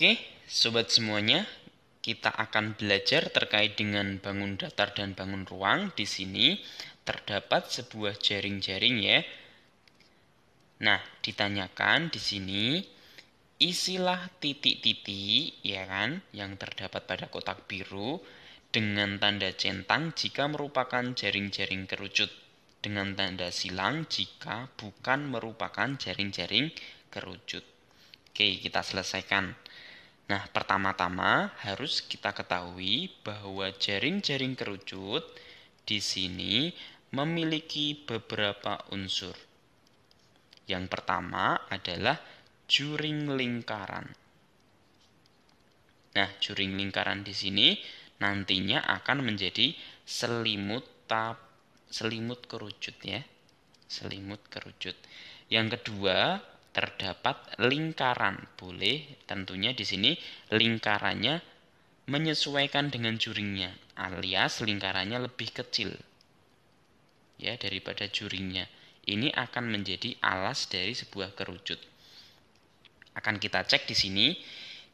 Oke, sobat semuanya, kita akan belajar terkait dengan bangun datar dan bangun ruang. Di sini terdapat sebuah jaring-jaring ya. Nah, ditanyakan di sini isilah titik-titik ya kan yang terdapat pada kotak biru dengan tanda centang jika merupakan jaring-jaring kerucut dengan tanda silang jika bukan merupakan jaring-jaring kerucut. Oke, kita selesaikan. Nah, pertama-tama harus kita ketahui bahwa jaring-jaring kerucut di sini memiliki beberapa unsur. Yang pertama adalah juring lingkaran. Nah, juring lingkaran di sini nantinya akan menjadi selimut tap, selimut kerucut ya. Selimut kerucut. Yang kedua terdapat lingkaran boleh tentunya di sini lingkarannya menyesuaikan dengan juringnya alias lingkarannya lebih kecil ya daripada juringnya ini akan menjadi alas dari sebuah kerucut akan kita cek di sini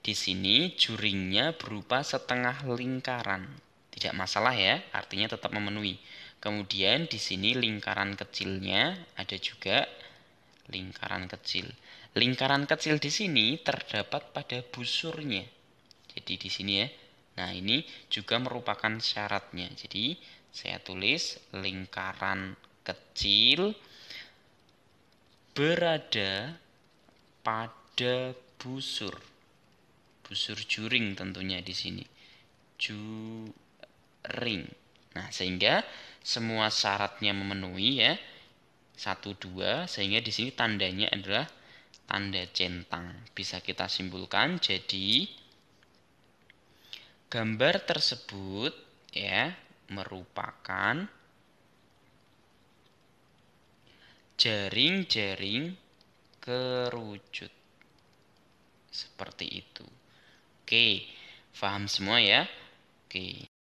di sini juringnya berupa setengah lingkaran tidak masalah ya artinya tetap memenuhi kemudian di sini lingkaran kecilnya ada juga lingkaran kecil. Lingkaran kecil di sini terdapat pada busurnya. Jadi di sini ya. Nah, ini juga merupakan syaratnya. Jadi saya tulis lingkaran kecil berada pada busur. Busur juring tentunya di sini. Juring. Nah, sehingga semua syaratnya memenuhi ya satu dua sehingga di sini tandanya adalah tanda centang. Bisa kita simpulkan jadi gambar tersebut ya merupakan jaring-jaring kerucut. Seperti itu. Oke, paham semua ya? Oke.